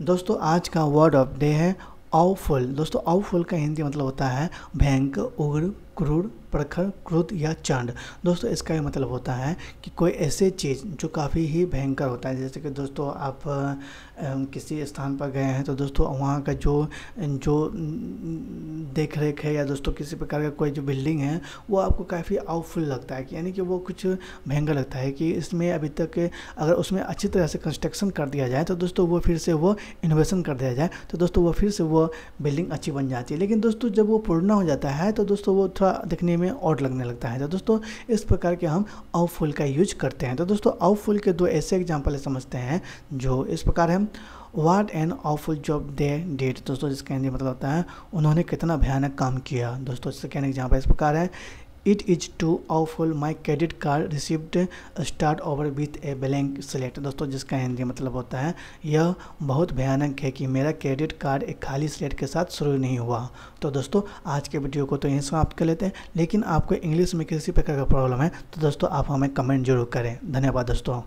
दोस्तों आज का वर्ड ऑफ डे है आउफुल दोस्तों आउफुल का हिंदी मतलब होता है भयंकर उग्र क्रूर प्रखर क्रुत या चांड दोस्तों इसका यह मतलब होता है कि कोई ऐसे चीज़ जो काफ़ी ही भयंकर होता है जैसे कि दोस्तों आप किसी स्थान पर गए हैं तो दोस्तों वहाँ का जो जो देख रेख है या दोस्तों किसी प्रकार का कोई जो बिल्डिंग है वो आपको काफ़ी आउटफुल लगता है यानी कि वो कुछ महंगा लगता है कि इसमें अभी तक अगर उसमें अच्छी तरह से कंस्ट्रक्शन कर दिया जाए तो दोस्तों वो फिर से वो इनोवेशन कर दिया जाए तो दोस्तों वो फिर से वो बिल्डिंग अच्छी बन जाती है लेकिन दोस्तों जब वो पुराना हो जाता है तो दोस्तों वो थोड़ा थोड़ा दिखने में और लगने लगता है तो दोस्तों इस प्रकार के हम आउ फुल का यूज करते हैं तो दोस्तों आउ फुल के दो ऐसे एग्जाम्पल समझते हैं जो इस प्रकार है what and awful job they date दोस्तों जिसके मतलब होता है उन्होंने कितना भयानक काम किया दोस्तों इसका कहने एग्जाम्पल इस प्रकार है it is too awful my credit card received start over with a blank slate दोस्तों जिसका हिंदी मतलब होता है यह बहुत भयानक है कि मेरा क्रेडिट कार्ड एक खाली स्लेट के साथ शुरू नहीं हुआ तो दोस्तों आज के वीडियो को तो यहीं समाप्त कर लेते हैं लेकिन आपको इंग्लिश में किसी प्रकार का प्रॉब्लम है तो दोस्तों आप हमें कमेंट जरूर करें धन्यवाद दोस्तों